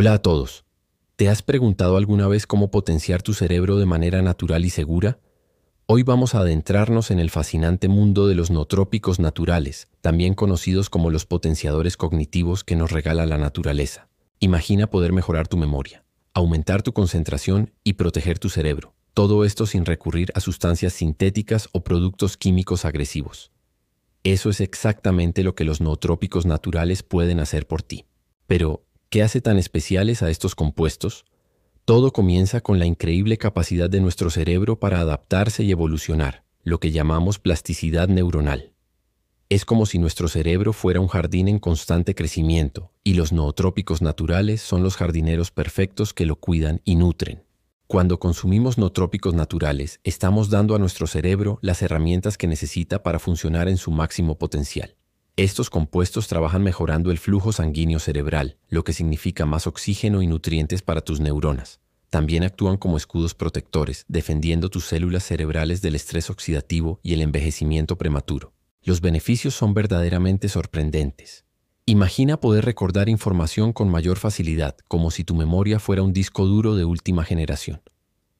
Hola a todos. ¿Te has preguntado alguna vez cómo potenciar tu cerebro de manera natural y segura? Hoy vamos a adentrarnos en el fascinante mundo de los nootrópicos naturales, también conocidos como los potenciadores cognitivos que nos regala la naturaleza. Imagina poder mejorar tu memoria, aumentar tu concentración y proteger tu cerebro. Todo esto sin recurrir a sustancias sintéticas o productos químicos agresivos. Eso es exactamente lo que los nootrópicos naturales pueden hacer por ti. Pero, ¿Qué hace tan especiales a estos compuestos? Todo comienza con la increíble capacidad de nuestro cerebro para adaptarse y evolucionar, lo que llamamos plasticidad neuronal. Es como si nuestro cerebro fuera un jardín en constante crecimiento, y los nootrópicos naturales son los jardineros perfectos que lo cuidan y nutren. Cuando consumimos nootrópicos naturales, estamos dando a nuestro cerebro las herramientas que necesita para funcionar en su máximo potencial. Estos compuestos trabajan mejorando el flujo sanguíneo cerebral, lo que significa más oxígeno y nutrientes para tus neuronas. También actúan como escudos protectores, defendiendo tus células cerebrales del estrés oxidativo y el envejecimiento prematuro. Los beneficios son verdaderamente sorprendentes. Imagina poder recordar información con mayor facilidad, como si tu memoria fuera un disco duro de última generación.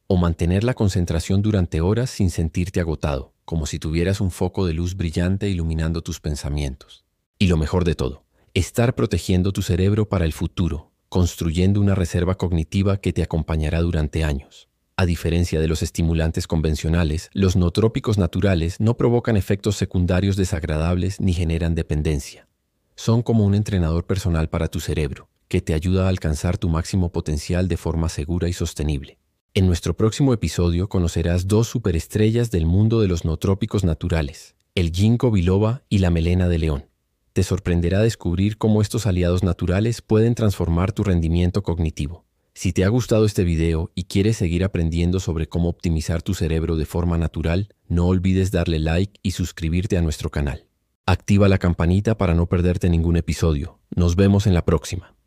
O mantener la concentración durante horas sin sentirte agotado como si tuvieras un foco de luz brillante iluminando tus pensamientos. Y lo mejor de todo, estar protegiendo tu cerebro para el futuro, construyendo una reserva cognitiva que te acompañará durante años. A diferencia de los estimulantes convencionales, los nootrópicos naturales no provocan efectos secundarios desagradables ni generan dependencia. Son como un entrenador personal para tu cerebro, que te ayuda a alcanzar tu máximo potencial de forma segura y sostenible. En nuestro próximo episodio conocerás dos superestrellas del mundo de los nootrópicos naturales, el ginkgo biloba y la melena de león. Te sorprenderá descubrir cómo estos aliados naturales pueden transformar tu rendimiento cognitivo. Si te ha gustado este video y quieres seguir aprendiendo sobre cómo optimizar tu cerebro de forma natural, no olvides darle like y suscribirte a nuestro canal. Activa la campanita para no perderte ningún episodio. Nos vemos en la próxima.